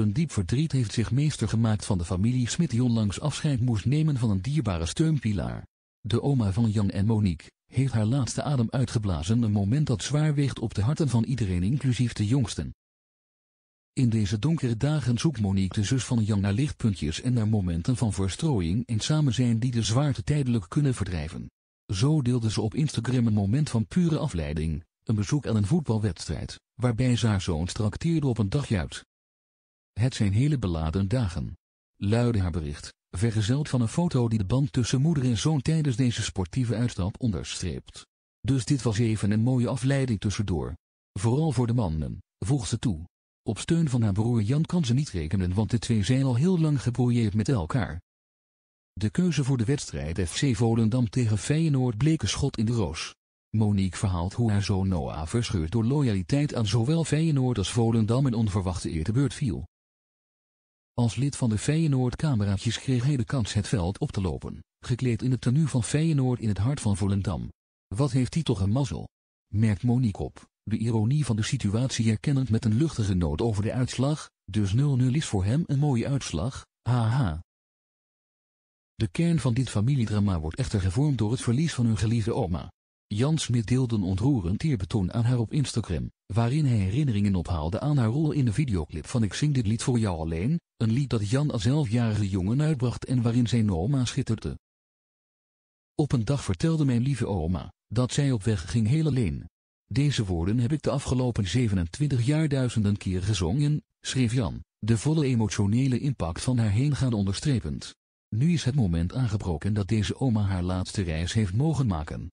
Een diep verdriet heeft zich meester gemaakt van de familie Smit Jon langs afscheid moest nemen van een dierbare steunpilaar. De oma van Jan en Monique heeft haar laatste adem uitgeblazen een moment dat zwaar weegt op de harten van iedereen inclusief de jongsten. In deze donkere dagen zoekt Monique de zus van Jan naar lichtpuntjes en naar momenten van verstrooiing en samen zijn die de zwaarte tijdelijk kunnen verdrijven. Zo deelde ze op Instagram een moment van pure afleiding, een bezoek aan een voetbalwedstrijd, waarbij ze haar zoon trakteerde op een dagje uit. Het zijn hele beladen dagen. Luidde haar bericht, vergezeld van een foto die de band tussen moeder en zoon tijdens deze sportieve uitstap onderstreept. Dus dit was even een mooie afleiding tussendoor. Vooral voor de mannen, voegde ze toe. Op steun van haar broer Jan kan ze niet rekenen want de twee zijn al heel lang gebroeieerd met elkaar. De keuze voor de wedstrijd FC Volendam tegen Feyenoord bleek een schot in de roos. Monique verhaalt hoe haar zoon Noah verscheurd door loyaliteit aan zowel Feyenoord als Volendam een onverwachte beurt viel. Als lid van de Feyenoord Cameraatjes kreeg hij de kans het veld op te lopen, gekleed in het tenue van Feyenoord in het hart van Volendam. Wat heeft hij toch een mazzel? Merkt Monique op, de ironie van de situatie herkennend met een luchtige noot over de uitslag, dus 0-0 is voor hem een mooie uitslag, haha. De kern van dit familiedrama wordt echter gevormd door het verlies van hun geliefde oma. Jan Smit deelde een ontroerend teerbetoon aan haar op Instagram, waarin hij herinneringen ophaalde aan haar rol in de videoclip van Ik zing dit lied voor jou alleen, een lied dat Jan als elfjarige jongen uitbracht en waarin zijn oma schitterde. Op een dag vertelde mijn lieve oma, dat zij op weg ging heel alleen. Deze woorden heb ik de afgelopen 27 jaar duizenden keer gezongen, schreef Jan, de volle emotionele impact van haar heengaan onderstrepend. Nu is het moment aangebroken dat deze oma haar laatste reis heeft mogen maken.